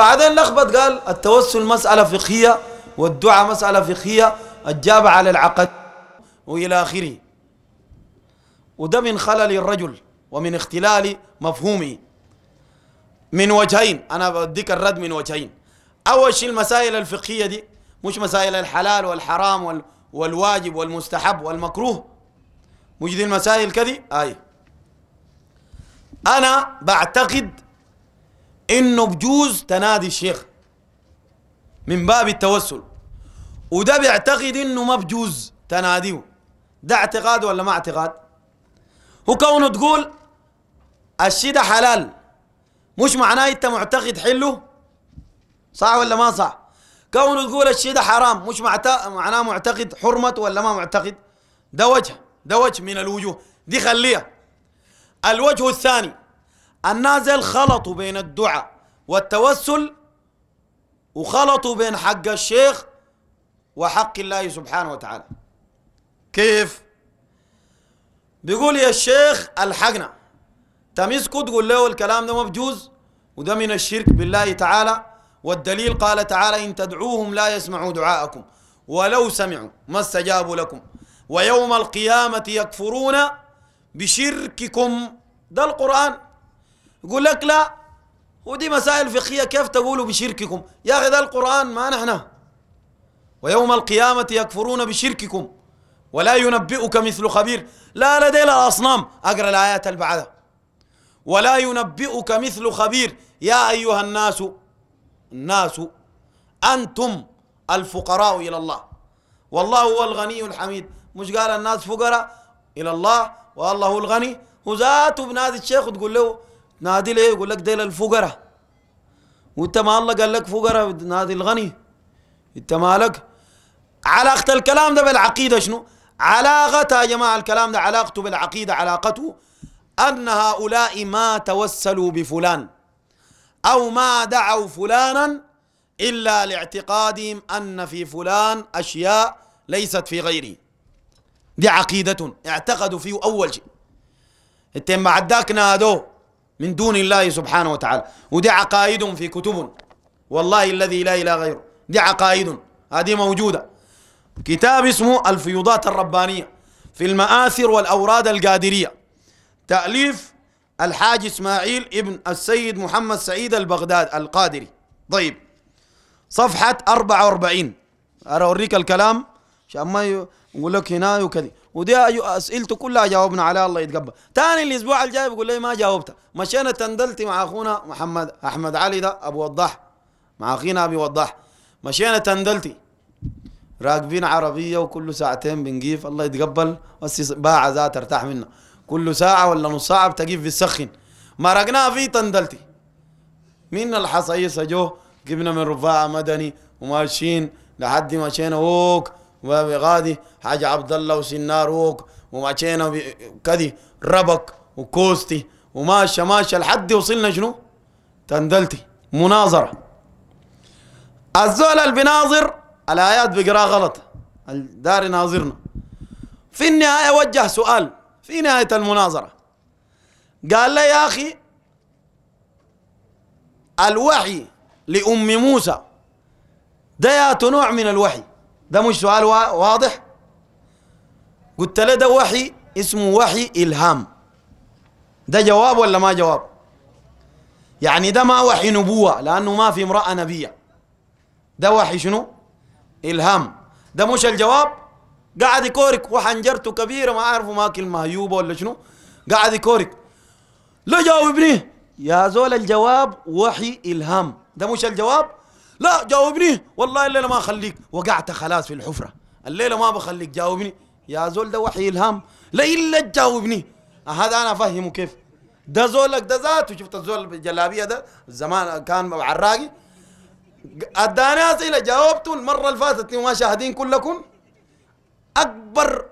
وبعدين لخبط قال التوسل مسألة فقهية والدعاء مسألة فقهية الجابة على العقد وإلى آخره وده من خلل الرجل ومن اختلال مفهومه من وجهين أنا بديك الرد من وجهين أول شيء المسائل الفقهية دي مش مسائل الحلال والحرام وال والواجب والمستحب والمكروه مش دي المسائل كذي أي أنا بعتقد انه بجوز تنادي الشيخ من باب التوسل وده بيعتقد انه ما بجوز تناديه ده اعتقاد ولا ما اعتقاد هو كونه تقول الشي ده حلال مش معناه انت معتقد حله صح ولا ما صح كونه تقول الشي ده حرام مش معناه معتقد حرمته ولا ما معتقد ده وجه ده وجه من الوجوه دي خليها الوجه الثاني النازل خلطوا بين الدعاء والتوسل وخلطوا بين حق الشيخ وحق الله سبحانه وتعالى كيف بيقول يا الشيخ الحقنا تمسكوا تقول له الكلام ده مبجوز وده من الشرك بالله تعالى والدليل قال تعالى إن تدعوهم لا يسمعوا دعاءكم ولو سمعوا ما استجابوا لكم ويوم القيامة يكفرون بشرككم ده القرآن يقول لك لا ودي مسائل فقهية كيف تقولوا بشرككم يا أخي ذا القرآن ما نحن ويوم القيامة يكفرون بشرككم ولا ينبئك مثل خبير لا لدي الأصنام أقرأ الآيات البعده ولا ينبئك مثل خبير يا أيها الناس الناس أنتم الفقراء إلى الله والله هو الغني الحميد مش قال الناس فقراء إلى الله والله الغني وذاته بنادي الشيخ وتقول له نادي ليه يقول لك ديل الفقراء وانت ما الله قال لك فقراء نادي الغني انت مالك علاقة الكلام ده بالعقيدة شنو علاقة يا جماعة الكلام ده علاقته بالعقيدة علاقته أن هؤلاء ما توسلوا بفلان أو ما دعوا فلانا إلا لاعتقادهم أن في فلان أشياء ليست في غيره دي عقيدة اعتقدوا فيه أول شيء انت بعد ذاك نادوه من دون الله سبحانه وتعالى ودي عقائد في كتب والله الذي لا إله غيره دي عقائد هذه موجودة كتاب اسمه الفيوضات الربانية في المآثر والأوراد القادرية تأليف الحاج إسماعيل ابن السيد محمد سعيد البغداد القادري طيب صفحة 44 أرى أوريك الكلام عشان ما يقول لك هنا وكذا ودي اسئلته كلها جاوبنا عليها الله يتقبل ثاني الاسبوع الجاي بيقول لي ما جاوبتها مشينا تندلتي مع اخونا محمد احمد علي ده ابو وضاح مع اخينا ابي وضاح مشينا تندلتي راكبين عربيه وكل ساعتين بنقيف الله يتقبل بس باعة ذات ترتاح منها كل ساعه ولا نص ساعه بتقيف بتسخن مرقناها في تندلتي من الحصيصه جو جبنا من رفاعه مدني وماشيين لحد ما مشينا اوك وغادي حاج عبد الله وسناروك ووك ومعشينا كذي ربك وكوستي وماشى ماشى لحد وصلنا شنو تندلتي مناظرة الزول اللي بيناظر الآيات بيقراها غلط الدار ناظرنا في النهاية وجه سؤال في نهاية المناظرة قال لي يا أخي الوحي لأم موسى ده نوع من الوحي ده مش سؤال واضح قلت له ده وحي اسمه وحي إلهام ده جواب ولا ما جواب يعني ده ما وحي نبوة لأنه ما في امرأة نبية ده وحي شنو إلهام ده مش الجواب قاعد يكورك وحنجرته كبيرة ما أعرفه ما كلمة هيوبة ولا شنو قاعد يكورك لا جاوبني يا زول الجواب وحي إلهام ده مش الجواب لا جاوبني والله الليله ما اخليك وقعت خلاص في الحفره الليله ما بخليك جاوبني يا زول ده وحي الهام لا الا تجاوبني هذا انا افهمه كيف ده زولك ده ذاته شفت الزول الجلابيه ده زمان كان عراقي اداني اسئله جاوبته المره اللي فاتت ما شاهدين كلكم اكبر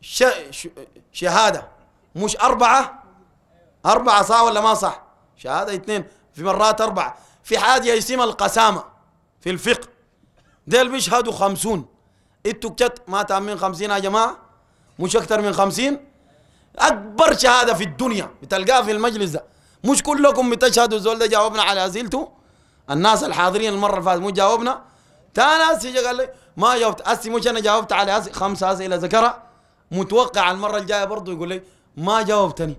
ش... ش... شهاده مش اربعه اربعه صح ولا ما صح؟ شهاده اثنين في مرات اربعه في حاجه اسمها القسامه في الفقه ديل بيشهدوا خمسون انتوا كت ما تامين خمسين يا جماعة مش أكتر من خمسين أكبر شهادة في الدنيا بتلقاها في المجلس ده مش كلكم بتشهدوا زول ده جاوبنا على أسئلته الناس الحاضرين المرة اللي فاتت مو جاوبنا تاني أسي قال لي ما جاوبت أسي مش أنا جاوبت على أسي خمسة أسئلة ذكرها متوقع المرة الجاية برضه يقول لي ما جاوبتني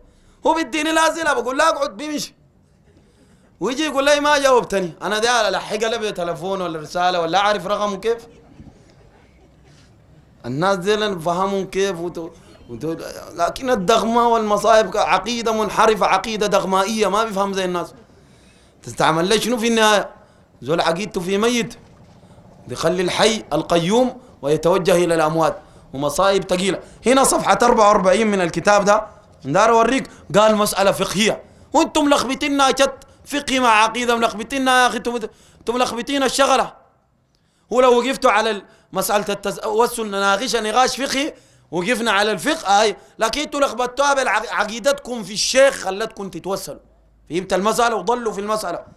هو بيديني الأسئلة بقول له أقعد بيمشي ويجي يقول لي ما جاوبتني انا ده الحق له بتليفون ولا رساله ولا اعرف رقمه كيف الناس دي فهمهم كيف وتو وتو لكن الدغمه والمصائب عقيده منحرفه عقيده دغمائيه ما بيفهم زي الناس تستعمل ليش شنو في النهايه زول عقيدته في ميت بيخلي الحي القيوم ويتوجه الى الاموات ومصائب ثقيله هنا صفحه 44 من الكتاب ده دار اوريك قال مساله فقهيه وانتم لخبتنا ناشط فقه مع عقيدة ملخبطين يا أخي أنتم ملخبطين الشغلة هو لو وقفتوا على مسألة التوسل نناقش نقاش فقهي وقفنا على الفقه هاي لكن أنتم لخبطتوها بعقيدتكم في الشيخ خلتكم تتوسلوا فهمت المسألة وضلوا في المسألة